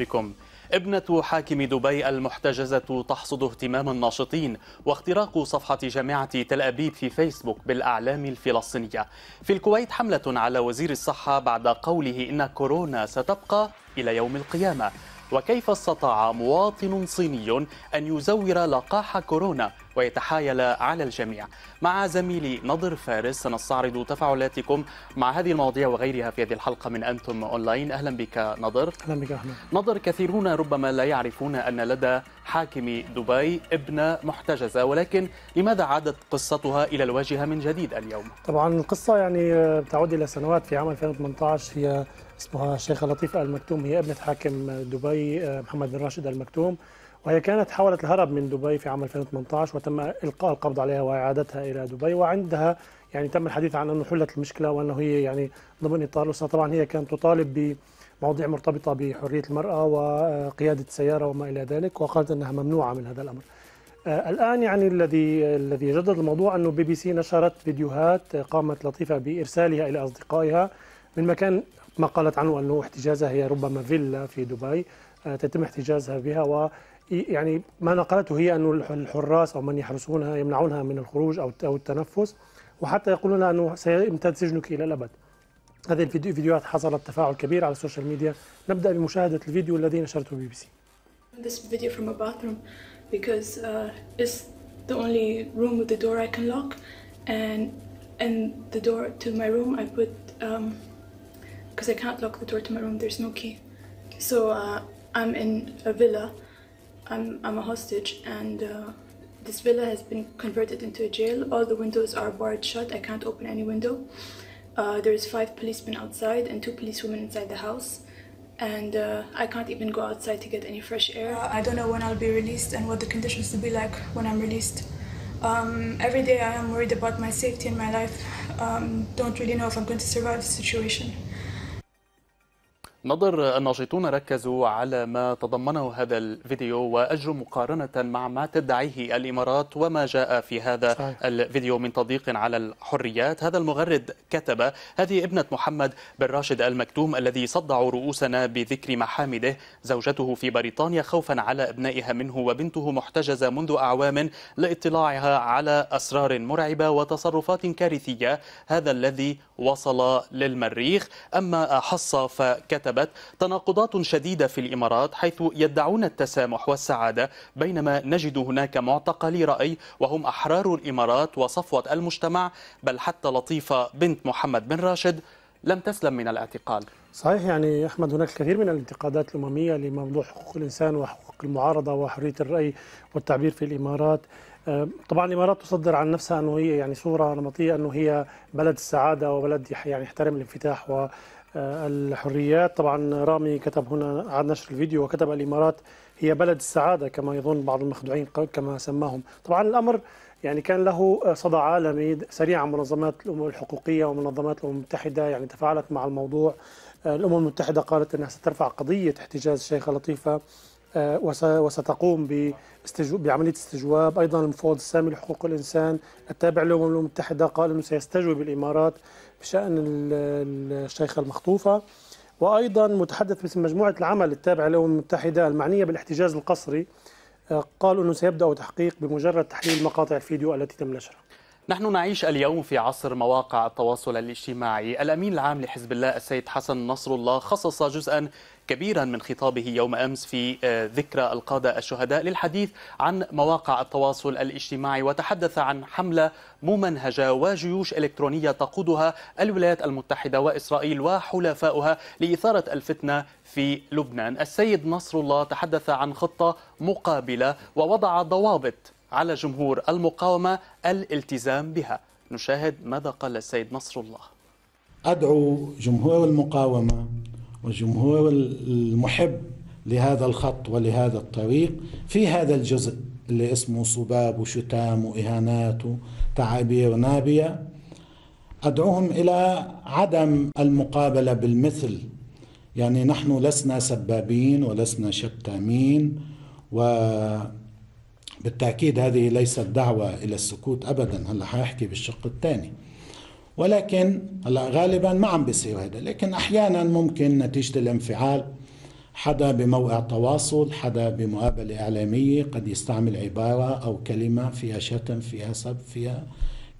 بكم ابنة حاكم دبي المحتجزة تحصد اهتمام الناشطين واختراق صفحة جامعة تل أبيب في فيسبوك بالأعلام الفلسطينية في الكويت حملة على وزير الصحة بعد قوله إن كورونا ستبقى إلى يوم القيامة وكيف استطاع مواطن صيني أن يزور لقاح كورونا ويتحايل على الجميع مع زميلي نضر فارس سنستعرض تفاعلاتكم مع هذه المواضيع وغيرها في هذه الحلقة من أنتم أونلاين أهلا بك نضر أهلا بك أهلا نضر كثيرون ربما لا يعرفون أن لدى حاكم دبي ابنة محتجزة ولكن لماذا عادت قصتها إلى الواجهة من جديد اليوم؟ طبعا القصة يعني بتعود إلى سنوات في عام 2018 هي اسمها الشيخة لطيفة المكتوم هي ابنة حاكم دبي آه، محمد بن راشد المكتوم وهي كانت حاولت الهرب من دبي في عام 2018 وتم إلقاء القبض عليها وإعادتها إلى دبي وعندها يعني تم الحديث عن أنه حلت المشكلة وأنه هي يعني ضمن إطار الأسرة طبعا هي كانت تطالب بمواضيع مرتبطة بحرية المرأة وقيادة السيارة وما إلى ذلك وقالت أنها ممنوعة من هذا الأمر آه، الآن يعني الذي الذي جدد الموضوع أنه بي بي سي نشرت فيديوهات قامت لطيفة بإرسالها إلى أصدقائها من مكان ما قالت عنه أنه احتجازها هي ربما فيلا في دبي آه، تتم احتجازها بها و يعني ما نقلته هي أن الحراس أو من يحرسونها يمنعونها من الخروج أو أو التنفس وحتى يقولون أنه سيمتد سجنك إلى الأبد هذه الفيديوهات حصلت تفاعل كبير على السوشيال ميديا نبدأ بمشاهدة الفيديو الذي نشرته بي بي سي This video from a bathroom because uh, it's the only room with the door I can lock and and the door to my room I put um, because I can't lock the door to my room there's no key so uh, I'm in a villa I'm, I'm a hostage and uh, this villa has been converted into a jail. All the windows are barred shut. I can't open any window. Uh, there's five policemen outside and two policewomen inside the house. And uh, I can't even go outside to get any fresh air. Uh, I don't know when I'll be released and what the conditions will be like when I'm released. Um, every day I am worried about my safety and my life. Um, don't really know if I'm going to survive the situation. نظر الناشطون ركزوا على ما تضمنه هذا الفيديو وأجروا مقارنة مع ما تدعيه الإمارات وما جاء في هذا صحيح. الفيديو من تضييق على الحريات هذا المغرد كتب هذه ابنة محمد بن راشد المكتوم الذي صدع رؤوسنا بذكر محامده زوجته في بريطانيا خوفا على أبنائها منه وبنته محتجزة منذ أعوام لاطلاعها على أسرار مرعبة وتصرفات كارثية هذا الذي وصل للمريخ أما حصه فكتب كتبت تناقضات شديدة في الإمارات حيث يدعون التسامح والسعادة بينما نجد هناك معتقلي رأي وهم أحرار الإمارات وصفوة المجتمع بل حتى لطيفة بنت محمد بن راشد لم تسلم من الاعتقال صحيح يعني أحمد هناك الكثير من الانتقادات الأممية لموضوع حقوق الإنسان وحقوق المعارضة وحرية الرأي والتعبير في الإمارات آه، طبعا الامارات تصدر عن نفسها انه هي يعني صوره نمطيه انه هي بلد السعاده وبلد يعني يحترم الانفتاح و آه، الحريات طبعا رامي كتب هنا عاد نشر الفيديو وكتب الإمارات هي بلد السعادة كما يظن بعض المخدوعين كما سماهم طبعا الأمر يعني كان له صدى عالمي سريعا منظمات الأمم الحقوقية ومنظمات الأمم المتحدة يعني تفاعلت مع الموضوع آه، الأمم المتحدة قالت أنها سترفع قضية احتجاز الشيخة لطيفة آه، وستقوم بعمليه استجواب ايضا المفوض السامي لحقوق الانسان التابع للامم المتحده قال انه سيستجوب الامارات بشان الشيخه المخطوفه وايضا متحدث باسم مجموعه العمل التابعه للامم المتحده المعنيه بالاحتجاز القسري آه، قال انه سيبدا تحقيق بمجرد تحليل مقاطع الفيديو التي تم نشرها نحن نعيش اليوم في عصر مواقع التواصل الاجتماعي الأمين العام لحزب الله السيد حسن نصر الله خصص جزءا كبيرا من خطابه يوم امس في آه، ذكرى القاده الشهداء للحديث عن مواقع التواصل الاجتماعي وتحدث عن حمله ممنهجه وجيوش الكترونيه تقودها الولايات المتحده واسرائيل وحلفاؤها لاثاره الفتنه في لبنان. السيد نصر الله تحدث عن خطه مقابله ووضع ضوابط على جمهور المقاومة الالتزام بها نشاهد ماذا قال السيد نصر الله أدعو جمهور المقاومة وجمهور المحب لهذا الخط ولهذا الطريق في هذا الجزء اللي اسمه صباب وشتام وإهانات وتعابير نابية أدعوهم إلى عدم المقابلة بالمثل يعني نحن لسنا سبابين ولسنا شتامين و بالتأكيد هذه ليست دعوة إلى السكوت أبدا هلا حاحكي بالشق الثاني ولكن هلا غالبا ما عم بيصير هذا لكن أحيانا ممكن نتيجة الانفعال حدا بموقع تواصل حدا بمقابلة إعلامية قد يستعمل عبارة أو كلمة فيها شتم فيها سب فيها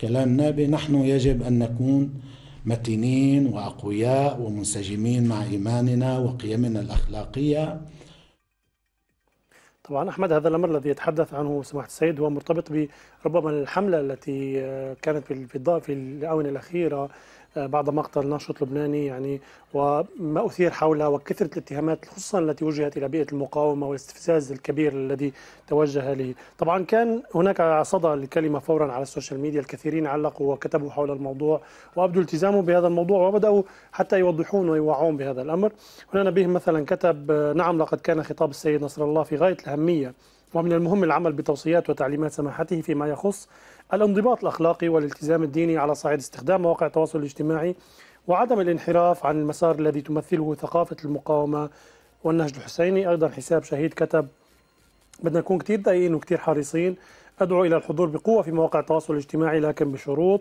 كلام نابي نحن يجب أن نكون متينين وأقوياء ومنسجمين مع إيماننا وقيمنا الأخلاقية طبعا أحمد هذا الأمر الذي يتحدث عنه سماحة السيد هو مرتبط بربما الحملة التي آه، كانت في في الآونة الأخيرة آه، بعد مقتل ناشط لبناني يعني وما أثير حولها وكثرة الاتهامات خصوصا التي وجهت إلى بيئة المقاومة والاستفزاز الكبير الذي توجه له طبعا كان هناك صدى للكلمة فورا على السوشيال ميديا الكثيرين علقوا وكتبوا حول الموضوع وأبدوا التزامهم بهذا الموضوع وبدأوا حتى يوضحون ويوعون بهذا الأمر هنا نبيه مثلا كتب آه، نعم لقد كان خطاب السيد نصر الله في غاية الأهمية ومن المهم العمل بتوصيات وتعليمات سماحته فيما يخص الانضباط الأخلاقي والالتزام الديني على صعيد استخدام مواقع التواصل الاجتماعي وعدم الانحراف عن المسار الذي تمثله ثقافة المقاومة والنهج الحسيني أيضا حساب شهيد كتب بدنا نكون كثير دقيقين وكثير حريصين أدعو إلى الحضور بقوة في مواقع التواصل الاجتماعي لكن بشروط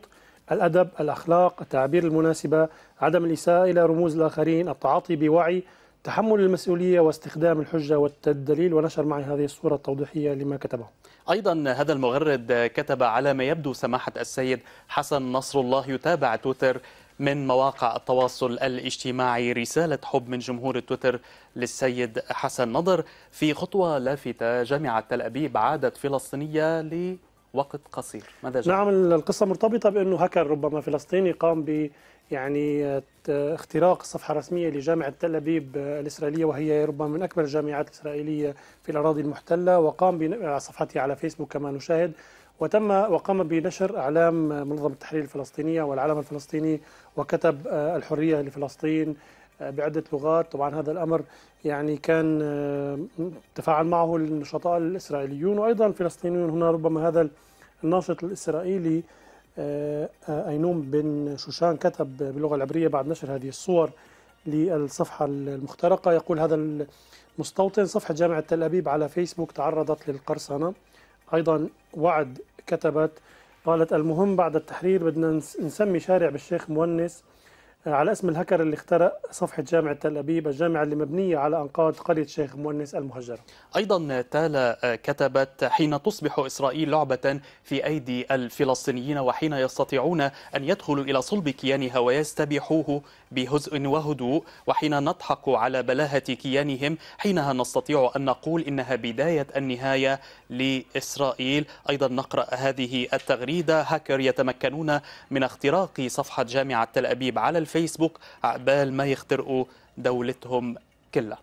الأدب، الأخلاق، التعابير المناسبة، عدم الإساءة إلى رموز الآخرين، التعاطي بوعي تحمل المسؤولية واستخدام الحجة والدليل ونشر معي هذه الصورة التوضيحية لما كتبه أيضا هذا المغرد كتب على ما يبدو سماحة السيد حسن نصر الله يتابع تويتر من مواقع التواصل الاجتماعي رسالة حب من جمهور تويتر للسيد حسن نضر في خطوة لافتة جامعة تل أبيب عادت فلسطينية لوقت قصير ماذا جميل؟ نعم القصة مرتبطة بأنه هكر ربما فلسطيني قام ب يعني اختراق الصفحة الرسمية لجامعة تل أبيب الإسرائيلية وهي ربما من أكبر الجامعات الإسرائيلية في الأراضي المحتلة وقام بصفحته على فيسبوك كما نشاهد وتم وقام بنشر أعلام منظمة التحرير الفلسطينية والعلم الفلسطيني وكتب الحرية لفلسطين بعدة لغات طبعا هذا الأمر يعني كان آه، تفاعل معه النشطاء الإسرائيليون وأيضا الفلسطينيون هنا ربما هذا الناشط الإسرائيلي آه، آه، أينوم بن شوشان كتب باللغة العبرية بعد نشر هذه الصور للصفحة المخترقة يقول هذا المستوطن صفحة جامعة تل أبيب على فيسبوك تعرضت للقرصنة أيضا وعد كتبت قالت المهم بعد التحرير بدنا نسمي شارع بالشيخ مونس على اسم الهكر اللي اخترق صفحة جامعة تل أبيب الجامعة اللي مبنية على أنقاض قرية شيخ مونس المهجرة أيضا تالا كتبت حين تصبح إسرائيل لعبة في أيدي الفلسطينيين وحين يستطيعون أن يدخلوا إلى صلب كيانها ويستبيحوه بهزء وهدوء وحين نضحك على بلاهة كيانهم حينها نستطيع أن نقول إنها بداية النهاية لإسرائيل أيضا نقرأ هذه التغريدة هاكر يتمكنون من اختراق صفحة جامعة تل أبيب على الفيسبوك عقبال ما يخترقوا دولتهم كلها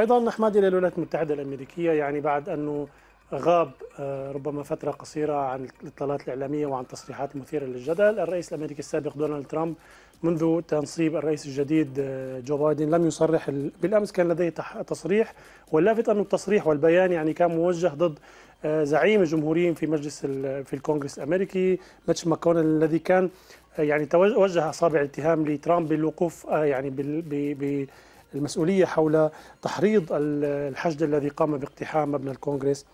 ايضا الى الولايات المتحده الامريكيه يعني بعد انه غاب آه، ربما فتره قصيره عن الاطلالات الاعلاميه وعن تصريحات مثيره للجدل، الرئيس الامريكي السابق دونالد ترامب منذ تنصيب الرئيس الجديد آه، جو بايدن لم يصرح بالامس كان لديه تصريح واللافت انه التصريح والبيان يعني كان موجه ضد آه، زعيم الجمهوريين في مجلس في الكونغرس الامريكي ميتش ماكونل الذي كان يعني توجه اصابع الاتهام لترامب بالوقوف آه، يعني بالمسؤوليه حول تحريض الحشد الذي قام باقتحام مبنى الكونغرس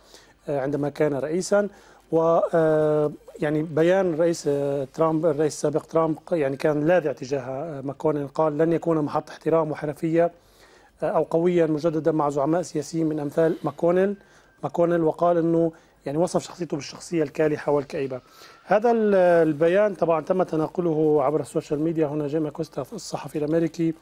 آه، عندما كان رئيسا و آه، يعني بيان الرئيس ترامب الرئيس السابق ترامب يعني كان لاذع تجاه ماكونن قال لن يكون محط احترام وحنفيه او قويا مجددا مع زعماء سياسيين من امثال ماكونيل ماكونيل وقال انه يعني وصف شخصيته بالشخصية الكالحة والكئيبة هذا البيان طبعا تم تناقله عبر السوشيال ميديا هنا جيم كوستا الصحفي الأمريكي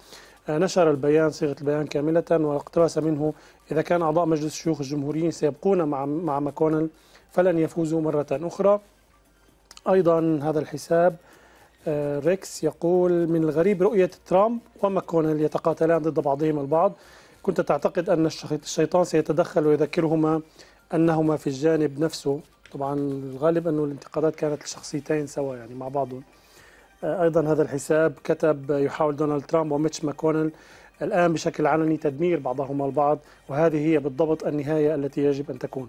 آه، نشر البيان صيغة البيان كاملة واقتبس منه إذا كان أعضاء مجلس الشيوخ الجمهوريين سيبقون مع مع ماكونل فلن يفوزوا مرة أخرى أيضا هذا الحساب آه، ريكس يقول من الغريب رؤية ترامب وماكونل يتقاتلان ضد بعضهما البعض كنت تعتقد أن الشيطان سيتدخل ويذكرهما أنهما في الجانب نفسه طبعا الغالب أنه الانتقادات كانت لشخصيتين سوا يعني مع بعضهم آه، أيضا هذا الحساب كتب يحاول دونالد ترامب وميتش ماكونيل الآن بشكل علني تدمير بعضهما البعض وهذه هي بالضبط النهاية التي يجب أن تكون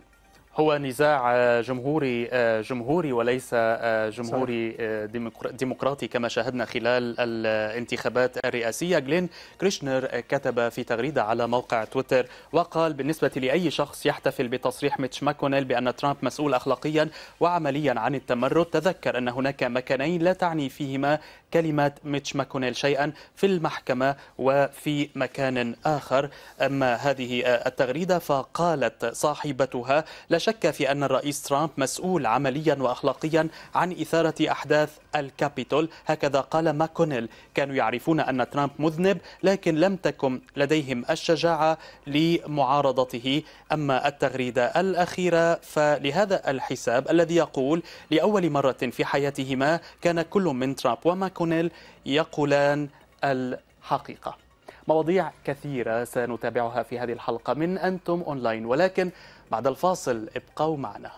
هو نزاع جمهوري آه، جمهوري وليس آه، جمهوري آه، ديمقراطي كما شاهدنا خلال الانتخابات الرئاسية جلين كريشنر كتب في تغريدة على موقع تويتر وقال بالنسبة لأي شخص يحتفل بتصريح ميتش ماكونيل بأن ترامب مسؤول أخلاقيا وعمليا عن التمرد تذكر أن هناك مكانين لا تعني فيهما كلمات ميتش ماكونيل شيئا في المحكمة وفي مكان آخر أما هذه التغريدة فقالت صاحبتها لا شك في أن الرئيس ترامب مسؤول عمليا وأخلاقيا عن إثارة أحداث الكابيتول هكذا قال ماكونيل كانوا يعرفون أن ترامب مذنب لكن لم تكن لديهم الشجاعة لمعارضته أما التغريدة الأخيرة فلهذا الحساب الذي يقول لأول مرة في حياتهما كان كل من ترامب وماكونيل كونيل يقولان الحقيقة مواضيع كثيرة سنتابعها في هذه الحلقة من أنتم أونلاين ولكن بعد الفاصل ابقوا معنا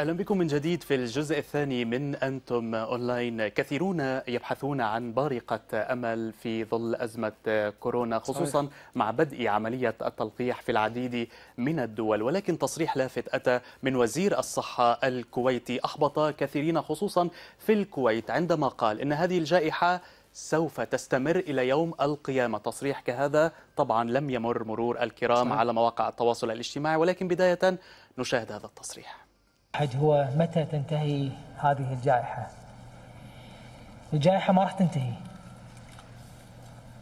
اهلا بكم من جديد في الجزء الثاني من انتم اونلاين كثيرون يبحثون عن بارقه امل في ظل ازمه كورونا خصوصا صحيح. مع بدء عمليه التلقيح في العديد من الدول ولكن تصريح لافت اتى من وزير الصحه الكويتي احبط كثيرين خصوصا في الكويت عندما قال ان هذه الجائحه سوف تستمر إلى يوم القيامة تصريح كهذا طبعا لم يمر مرور الكرام صحيح. على مواقع التواصل الاجتماعي ولكن بداية نشاهد هذا التصريح حج هو متى تنتهي هذه الجائحة الجائحة ما راح تنتهي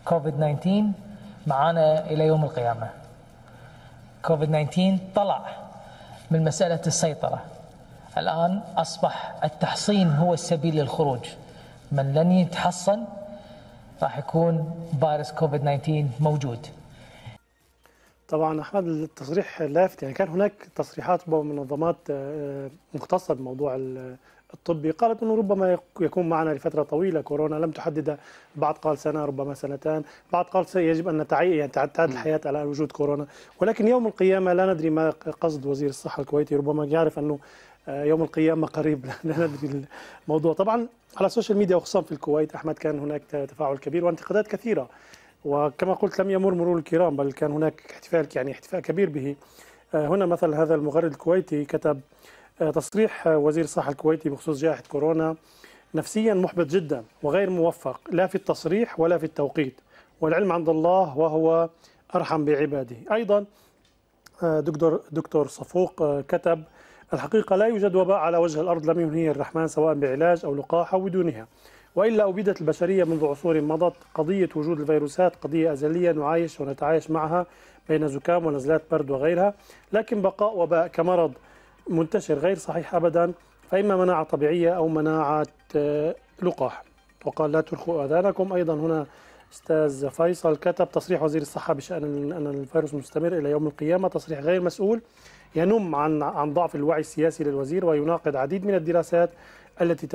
كوفيد 19 معانا إلى يوم القيامة كوفيد 19 طلع من مسألة السيطرة الآن أصبح التحصين هو السبيل للخروج من لن يتحصن راح يكون فيروس كوفيد 19 موجود طبعا احمد التصريح لافت يعني كان هناك تصريحات منظمات آه، مختصه بموضوع الطبي قالت انه ربما يكون معنا لفتره طويله كورونا لم تحدد بعض قال سنه ربما سنتان بعض قال يجب ان نتعي يعني تعتاد الحياه على وجود كورونا ولكن يوم القيامه لا ندري ما قصد وزير الصحه الكويتي ربما يعرف انه آه، يوم القيامه قريب لا ندري الموضوع طبعا على السوشيال ميديا وخصوصا في الكويت احمد كان هناك تفاعل كبير وانتقادات كثيره وكما قلت لم يمر مرور الكرام بل كان هناك احتفال يعني احتفاء كبير به آه، هنا مثل هذا المغرد الكويتي كتب آه، تصريح آه، وزير الصحة الكويتي بخصوص جائحة كورونا نفسيا محبط جدا وغير موفق لا في التصريح ولا في التوقيت والعلم عند الله وهو أرحم بعباده أيضا دكتور, دكتور صفوق كتب الحقيقة لا يوجد وباء على وجه الأرض لم ينهيه الرحمن سواء بعلاج أو لقاح أو بدونها وإلا أبيدت البشرية منذ عصور مضت قضية وجود الفيروسات قضية أزلية نعايش ونتعايش معها بين زكام ونزلات برد وغيرها لكن بقاء وباء كمرض منتشر غير صحيح أبدا فإما مناعة طبيعية أو مناعة آه، لقاح وقال لا ترخوا أذانكم أيضا هنا استاذ فيصل كتب تصريح وزير الصحه بشان ان الفيروس مستمر الى يوم القيامه تصريح غير مسؤول ينم عن عن ضعف الوعي السياسي للوزير ويناقض عديد من الدراسات التي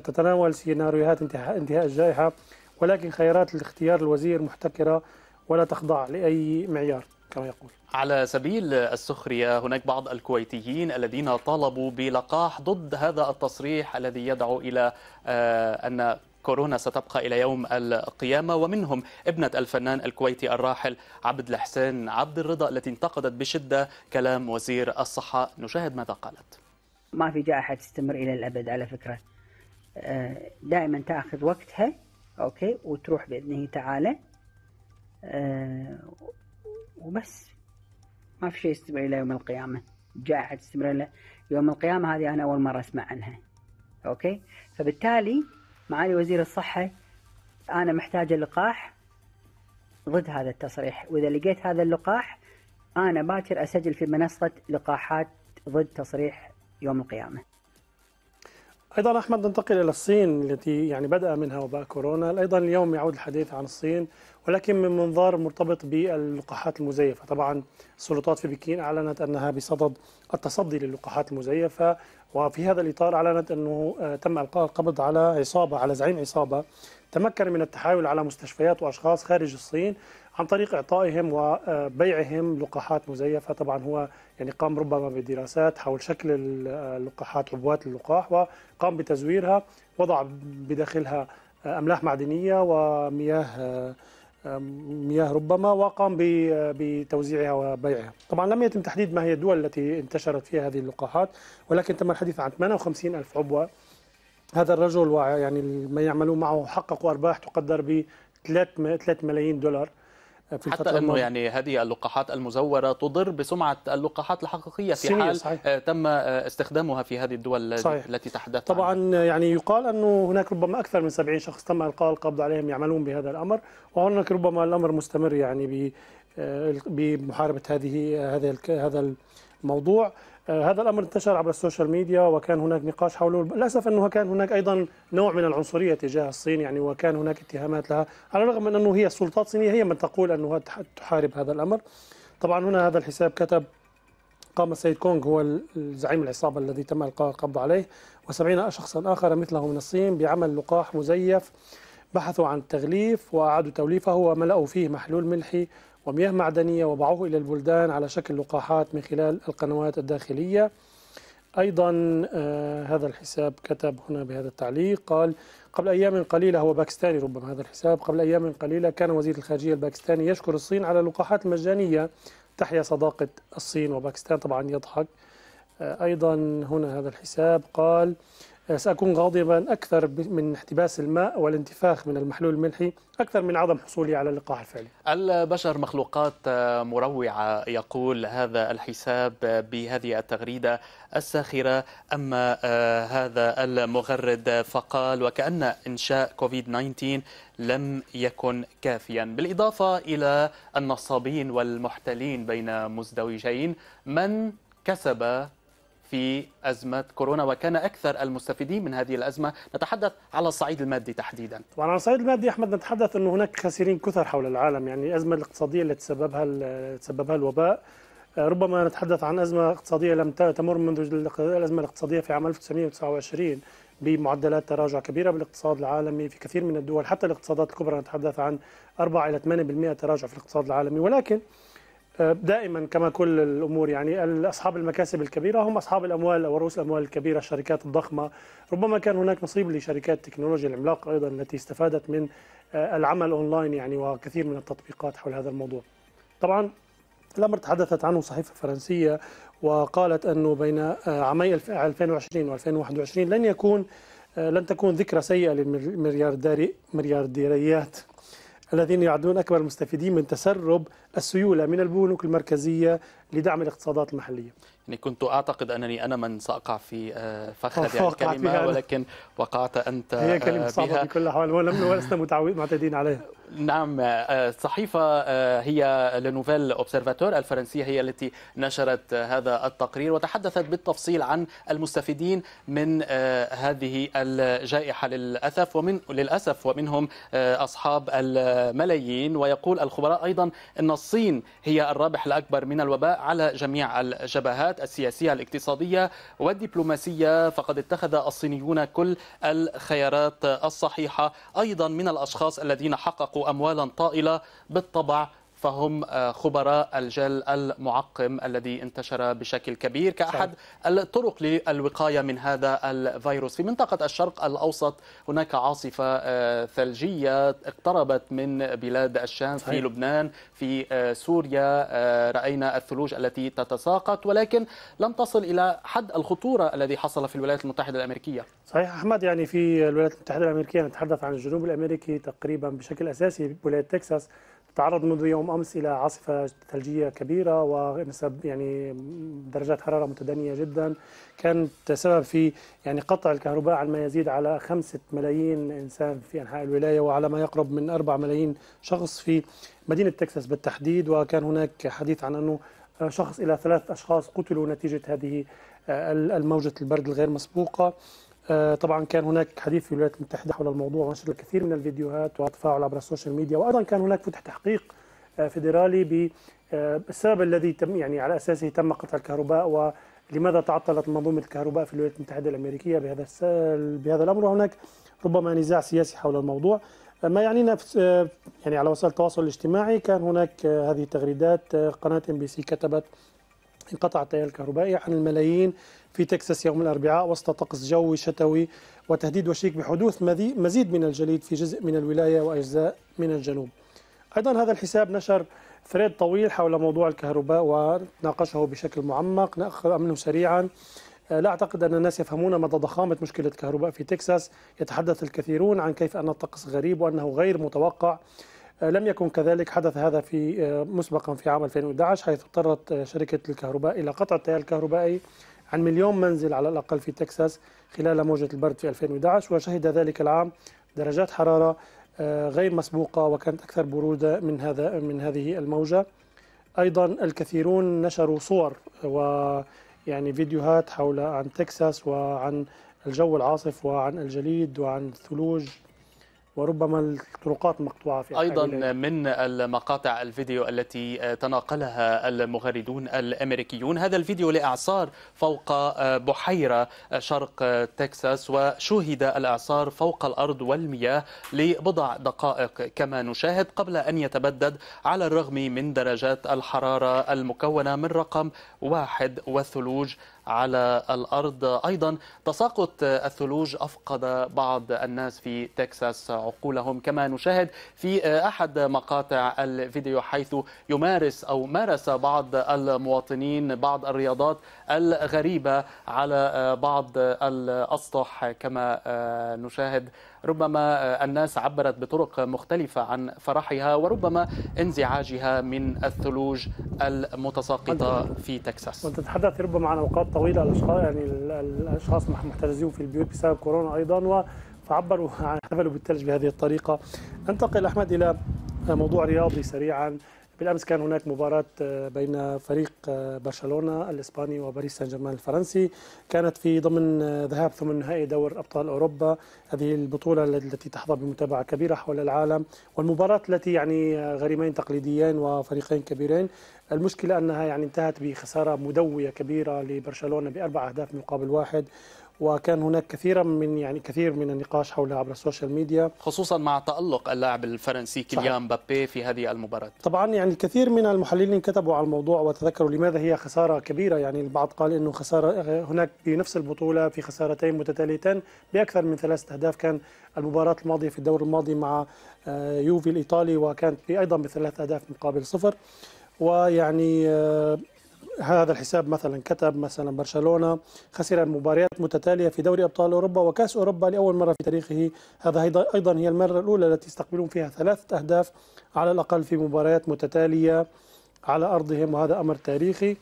تتناول سيناريوهات انتهاء الجائحة ولكن خيارات الاختيار الوزير محتكرة ولا تخضع لأي معيار كما يقول على سبيل السخرية هناك بعض الكويتيين الذين طالبوا بلقاح ضد هذا التصريح الذي يدعو إلى آه، أن كورونا ستبقى إلى يوم القيامة ومنهم ابنة الفنان الكويتي الراحل عبد الحسين عبد الرضا التي انتقدت بشدة كلام وزير الصحة نشاهد ماذا قالت ما في جائحة تستمر إلى الأبد على فكرة آه، دائما تأخذ وقتها أوكي وتروح بإذنه تعالى آه، وبس ما في شيء يستمر إلى يوم القيامة جائحة تستمر إلى يوم القيامة هذه أنا أول مرة أسمع عنها أوكي فبالتالي معالي وزير الصحة أنا محتاجة لقاح ضد هذا التصريح وإذا لقيت هذا اللقاح أنا باكر أسجل في منصة لقاحات ضد تصريح يوم القيامة أيضا أحمد ننتقل إلى الصين التي يعني بدأ منها وباء كورونا أيضا اليوم يعود الحديث عن الصين ولكن من منظار مرتبط باللقاحات المزيفة طبعا السلطات في بكين أعلنت أنها بصدد التصدي للقاحات المزيفة وفي هذا الإطار أعلنت أنه آه، تم إلقاء القبض على عصابة على زعيم عصابة تمكن من التحايل على مستشفيات وأشخاص خارج الصين عن طريق اعطائهم وبيعهم لقاحات مزيفه طبعا هو يعني قام ربما بدراسات حول شكل اللقاحات عبوات اللقاح وقام بتزويرها وضع بداخلها املاح معدنيه ومياه مياه ربما وقام بتوزيعها وبيعها طبعا لم يتم تحديد ما هي الدول التي انتشرت فيها هذه اللقاحات ولكن تم الحديث عن 58 ألف عبوة هذا الرجل يعني ما يعملون معه حققوا أرباح تقدر ب 3 ملايين دولار في حتى انه يعني هذه اللقاحات المزوره تضر بسمعه اللقاحات الحقيقيه في حال صحيح. آه، تم آه، استخدامها في هذه الدول صحيح. التي تحدث طبعا عنها. يعني يقال انه هناك ربما اكثر من 70 شخص تم القاء القبض عليهم يعملون بهذا الامر وهناك ربما الامر مستمر يعني آه، بمحاربه هذه هذا هذا الموضوع آه، هذا الامر انتشر عبر السوشيال ميديا وكان هناك نقاش حوله للاسف انه كان هناك ايضا نوع من العنصريه تجاه الصين يعني وكان هناك اتهامات لها على الرغم من انه هي السلطات الصينيه هي من تقول انه تحارب هذا الامر طبعا هنا هذا الحساب كتب قام السيد كونغ هو زعيم العصابة الذي تم إلقاء القبض عليه وسبعين شخصا آخر مثله من الصين بعمل لقاح مزيف بحثوا عن التغليف وأعادوا توليفه وملأوا فيه محلول ملحي ومياه معدنية وضعوه إلى البلدان على شكل لقاحات من خلال القنوات الداخلية أيضا آه، هذا الحساب كتب هنا بهذا التعليق قال قبل أيام قليلة هو باكستاني ربما هذا الحساب قبل أيام قليلة كان وزير الخارجية الباكستاني يشكر الصين على اللقاحات المجانية تحيا صداقة الصين وباكستان طبعا يضحك آه، أيضا هنا هذا الحساب قال سأكون غاضبا أكثر من احتباس الماء والانتفاخ من المحلول الملحي أكثر من عدم حصولي على اللقاح الفعلي البشر مخلوقات آه، مروعة يقول هذا الحساب آه، بهذه التغريدة الساخرة أما آه، هذا المغرد فقال وكأن إنشاء كوفيد 19 لم يكن كافيا بالإضافة إلى النصابين والمحتلين بين مزدوجين من كسب في أزمة كورونا وكان أكثر المستفيدين من هذه الأزمة نتحدث على الصعيد المادي تحديدا طبعا على الصعيد المادي أحمد نتحدث أنه هناك خاسرين كثر حول العالم يعني الأزمة الاقتصادية التي تسببها, تسببها الوباء آه، ربما نتحدث عن أزمة اقتصادية لم تمر منذ الأزمة الاقتصادية في عام 1929 بمعدلات تراجع كبيرة بالاقتصاد العالمي في كثير من الدول حتى الاقتصادات الكبرى نتحدث عن 4 إلى 8% تراجع في الاقتصاد العالمي ولكن دائما كما كل الامور يعني اصحاب المكاسب الكبيره هم اصحاب الاموال او رؤوس الاموال الكبيره الشركات الضخمه ربما كان هناك نصيب لشركات تكنولوجيا العملاقه ايضا التي استفادت من آه، العمل اونلاين يعني وكثير من التطبيقات حول هذا الموضوع طبعا الامر تحدثت عنه صحيفه فرنسيه وقالت انه بين آه، عامي 2020 و2021 لن يكون آه، لن تكون ذكرى سيئه للمليارديريات الذين يعدون أكبر المستفيدين من تسرب السيولة من البنوك المركزية لدعم الاقتصادات المحلية يعني كنت أعتقد أنني أنا من سأقع في فخ هذه الكلمة ولكن وقعت أنت هي آه، كلمة صعبة بكل الأحوال ولم ولسنا معتدين عليها نعم الصحيفة آه، آه، هي لنوفيل أوبسيرفاتور الفرنسية هي التي نشرت هذا التقرير وتحدثت بالتفصيل عن المستفيدين من هذه الجائحة للأسف ومن للأسف ومنهم أصحاب الملايين ويقول الخبراء أيضا أن الصين هي الرابح الأكبر من الوباء على جميع الجبهات العلاقات السياسية الاقتصادية والدبلوماسية فقد اتخذ الصينيون كل الخيارات الصحيحة أيضا من الأشخاص الذين حققوا أموالا طائلة بالطبع فهم آه، خبراء الجل المعقم الذي انتشر بشكل كبير كأحد صحيح. الطرق للوقاية من هذا الفيروس في منطقة الشرق الأوسط هناك عاصفة آه، ثلجية اقتربت من بلاد الشام صحيح. في لبنان في آه، سوريا رأينا الثلوج التي تتساقط ولكن لم تصل إلى حد الخطورة الذي حصل في الولايات المتحدة الأمريكية صحيح أحمد يعني في الولايات المتحدة الأمريكية نتحدث عن الجنوب الأمريكي تقريبا بشكل أساسي ولاية تكساس تعرض منذ يوم امس الى عاصفه ثلجيه كبيره ونسب يعني درجات حراره متدنيه جدا كانت سبب في يعني قطع الكهرباء عن ما يزيد على خمسة ملايين انسان في انحاء الولايه وعلى ما يقرب من 4 ملايين شخص في مدينه تكساس بالتحديد وكان هناك حديث عن انه شخص الى ثلاث اشخاص قتلوا نتيجه هذه الموجه البرد الغير مسبوقه آه، طبعا كان هناك حديث في الولايات المتحدة حول الموضوع ونشر الكثير من الفيديوهات وتفاعل عبر السوشيال ميديا وأيضا كان هناك فتح تحقيق آه، فيدرالي بالسبب آه، الذي تم يعني على أساسه تم قطع الكهرباء ولماذا تعطلت منظومة الكهرباء في الولايات المتحدة الأمريكية بهذا بهذا الأمر وهناك ربما نزاع سياسي حول الموضوع ما يعنينا يعني على وسائل التواصل الاجتماعي كان هناك هذه التغريدات قناة ام بي سي كتبت انقطع التيار الكهربائي عن الملايين في تكساس يوم الأربعاء وسط طقس جوي شتوي وتهديد وشيك بحدوث مزيد من الجليد في جزء من الولاية وأجزاء من الجنوب أيضا هذا الحساب نشر ثريد طويل حول موضوع الكهرباء وناقشه بشكل معمق نأخذ منه سريعا آه، لا أعتقد أن الناس يفهمون مدى ضخامة مشكلة الكهرباء في تكساس يتحدث الكثيرون عن كيف أن الطقس غريب وأنه غير متوقع آه، لم يكن كذلك حدث هذا في آه، مسبقا في عام 2011 حيث اضطرت آه، شركة الكهرباء إلى قطع التيار الكهربائي عن مليون منزل على الأقل في تكساس خلال موجة البرد في 2011 وشهد ذلك العام درجات حرارة غير مسبوقة وكانت أكثر برودة من هذا من هذه الموجة أيضا الكثيرون نشروا صور و يعني فيديوهات حول عن تكساس وعن الجو العاصف وعن الجليد وعن الثلوج وربما الطرقات مقطوعة في أيضا من المقاطع الفيديو التي تناقلها المغردون الأمريكيون هذا الفيديو لأعصار فوق بحيرة شرق تكساس وشوهد الأعصار فوق الأرض والمياه لبضع دقائق كما نشاهد قبل أن يتبدد على الرغم من درجات الحرارة المكونة من رقم واحد والثلوج على الأرض أيضا تساقط الثلوج أفقد بعض الناس في تكساس عقولهم كما نشاهد في أحد مقاطع الفيديو حيث يمارس أو مارس بعض المواطنين بعض الرياضات الغريبة على بعض الأسطح كما نشاهد ربما الناس عبرت بطرق مختلفة عن فرحها وربما انزعاجها من الثلوج المتساقطة في تكساس وانت تتحدث ربما عن أوقات طويلة يعني الأشخاص يعني الأشخاص محتجزين في البيوت بسبب كورونا أيضا و فعبروا عن هبلوا بالثلج بهذه الطريقة أنتقل أحمد إلى موضوع رياضي سريعا بالامس كان هناك مباراه آه، بين فريق آه، برشلونه الاسباني وباريس سان جيرمان الفرنسي كانت في ضمن آه، ذهاب ثمن نهائي دور ابطال اوروبا هذه البطوله التي تحظى بمتابعه كبيره حول العالم والمباراه التي يعني غريمين تقليديين وفريقين كبيرين المشكله انها يعني انتهت بخساره مدويه كبيره لبرشلونه باربع اهداف مقابل واحد وكان هناك كثيرا من يعني كثير من النقاش حولها عبر السوشيال ميديا خصوصا مع تألق اللاعب الفرنسي كيليان مبابي في هذه المباراة طبعا يعني كثير من المحللين كتبوا على الموضوع وتذكروا لماذا هي خسارة كبيرة يعني البعض قال انه خسارة هناك في نفس البطولة في خسارتين متتاليتين بأكثر من ثلاثة أهداف كان المباراة الماضية في الدور الماضي مع آه، يوفي الإيطالي وكانت أيضا بثلاث أهداف مقابل صفر ويعني آه، هذا الحساب مثلا كتب مثلا برشلونه خسر مباريات متتاليه في دوري ابطال اوروبا وكاس اوروبا لاول مره في تاريخه هذا ايضا هي المره الاولى التي يستقبلون فيها ثلاثه اهداف على الاقل في مباريات متتاليه على ارضهم وهذا امر تاريخي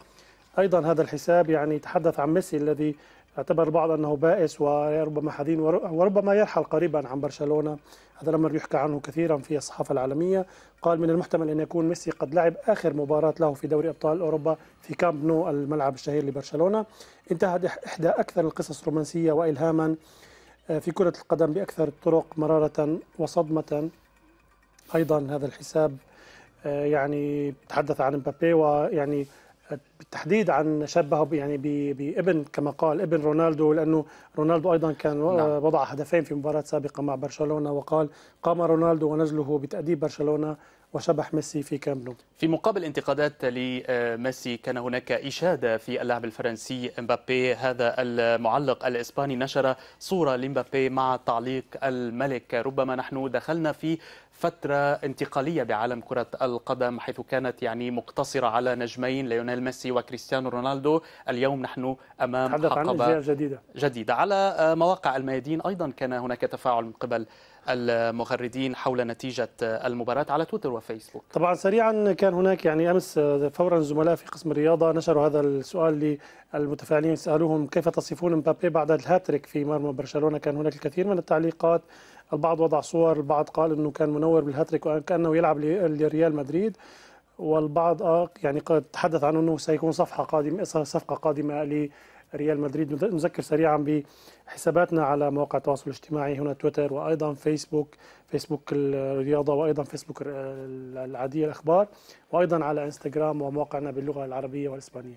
ايضا هذا الحساب يعني تحدث عن ميسي الذي اعتبر البعض انه بائس وربما حزين وربما يرحل قريبا عن برشلونه هذا الامر يحكى عنه كثيرا في الصحافه العالميه قال من المحتمل ان يكون ميسي قد لعب اخر مباراه له في دوري ابطال اوروبا في كامب نو الملعب الشهير لبرشلونه انتهت احدى اكثر القصص رومانسيه والهاما آه، في كره القدم باكثر الطرق مراره وصدمه ايضا هذا الحساب آه، يعني تحدث عن مبابي ويعني تحديد عن شبهه يعني بابن كما قال ابن رونالدو لانه رونالدو ايضا كان نعم. وضع هدفين في مباراه سابقه مع برشلونه وقال قام رونالدو ونزله بتاديب برشلونه وشبح ميسي في كامله في مقابل انتقادات لميسي كان هناك إشادة في اللاعب الفرنسي امبابي هذا المعلق الإسباني نشر صورة لمبابي مع تعليق الملك ربما نحن دخلنا في فترة انتقالية بعالم كرة القدم حيث كانت يعني مقتصرة على نجمين ليونيل ميسي وكريستيانو رونالدو اليوم نحن أمام حقبة عن جديدة جديدة على مواقع الميادين أيضا كان هناك تفاعل من قبل المغردين حول نتيجة المباراة على تويتر وفيسبوك طبعا سريعا كان هناك يعني أمس آه، فورا زملاء في قسم الرياضة نشروا هذا السؤال للمتفاعلين سألوهم كيف تصفون مبابي بعد الهاتريك في مرمى برشلونة كان هناك الكثير من التعليقات البعض وضع صور البعض قال أنه كان منور بالهاتريك وكأنه يلعب لريال مدريد والبعض آه، يعني قد تحدث عن أنه سيكون صفحة قادمة صفقة قادمة ريال مدريد نذكر سريعا بحساباتنا على مواقع التواصل الاجتماعي هنا تويتر وايضا فيسبوك فيسبوك الرياضه وايضا فيسبوك العاديه الاخبار وايضا على انستغرام ومواقعنا باللغه العربيه والاسبانيه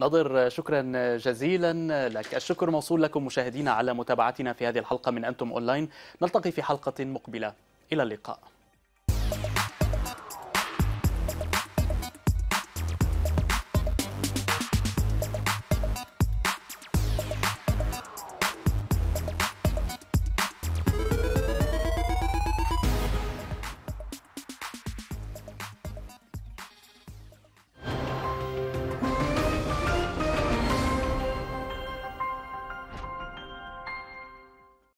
ناظر شكرا جزيلا لك الشكر موصول لكم مشاهدينا على متابعتنا في هذه الحلقه من انتم اونلاين نلتقي في حلقه مقبله الى اللقاء